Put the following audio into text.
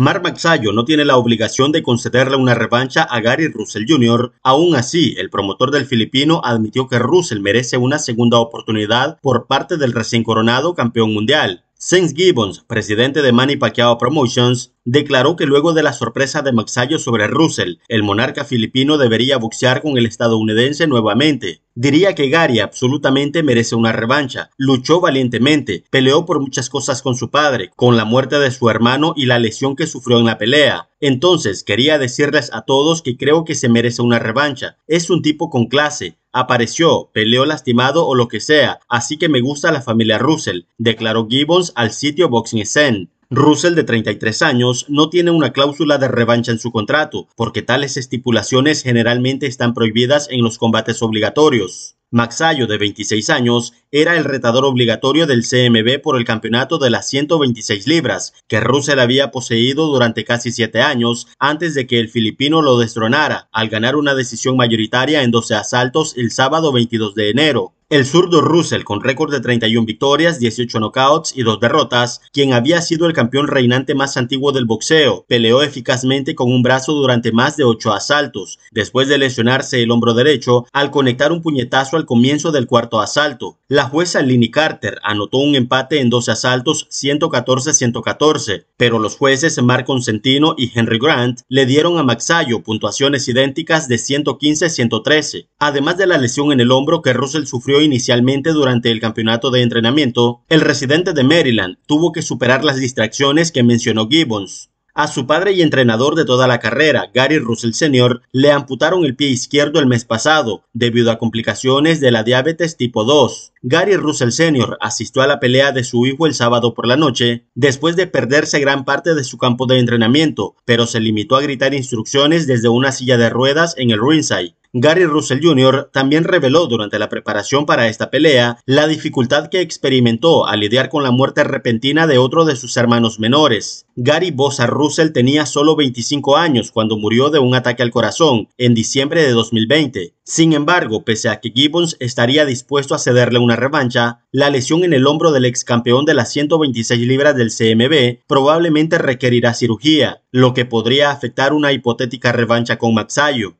Mark Maxayo no tiene la obligación de concederle una revancha a Gary Russell Jr. Aún así, el promotor del filipino admitió que Russell merece una segunda oportunidad por parte del recién coronado campeón mundial. Saints Gibbons, presidente de Manny Pacquiao Promotions, declaró que luego de la sorpresa de Maxayo sobre Russell, el monarca filipino debería boxear con el estadounidense nuevamente. Diría que Gary absolutamente merece una revancha. Luchó valientemente, peleó por muchas cosas con su padre, con la muerte de su hermano y la lesión que sufrió en la pelea. Entonces, quería decirles a todos que creo que se merece una revancha. Es un tipo con clase, apareció, peleó lastimado o lo que sea, así que me gusta la familia Russell, declaró Gibbons al sitio Boxing Scene. Russell, de 33 años, no tiene una cláusula de revancha en su contrato, porque tales estipulaciones generalmente están prohibidas en los combates obligatorios. Maxayo, de 26 años, era el retador obligatorio del CMB por el campeonato de las 126 libras, que Russell había poseído durante casi siete años antes de que el filipino lo destronara, al ganar una decisión mayoritaria en 12 asaltos el sábado 22 de enero. El zurdo Russell, con récord de 31 victorias, 18 knockouts y 2 derrotas, quien había sido el campeón reinante más antiguo del boxeo, peleó eficazmente con un brazo durante más de 8 asaltos, después de lesionarse el hombro derecho al conectar un puñetazo al comienzo del cuarto asalto. La jueza Lini Carter anotó un empate en 12 asaltos 114-114, pero los jueces Mark Consentino y Henry Grant le dieron a Maxayo puntuaciones idénticas de 115-113, además de la lesión en el hombro que Russell sufrió inicialmente durante el campeonato de entrenamiento, el residente de Maryland tuvo que superar las distracciones que mencionó Gibbons. A su padre y entrenador de toda la carrera, Gary Russell Sr., le amputaron el pie izquierdo el mes pasado debido a complicaciones de la diabetes tipo 2. Gary Russell Sr. asistió a la pelea de su hijo el sábado por la noche, después de perderse gran parte de su campo de entrenamiento, pero se limitó a gritar instrucciones desde una silla de ruedas en el ringside. Gary Russell Jr. también reveló durante la preparación para esta pelea la dificultad que experimentó al lidiar con la muerte repentina de otro de sus hermanos menores. Gary Bosa Russell tenía solo 25 años cuando murió de un ataque al corazón en diciembre de 2020. Sin embargo, pese a que Gibbons estaría dispuesto a cederle una revancha, la lesión en el hombro del ex campeón de las 126 libras del CMB probablemente requerirá cirugía, lo que podría afectar una hipotética revancha con Maxayo.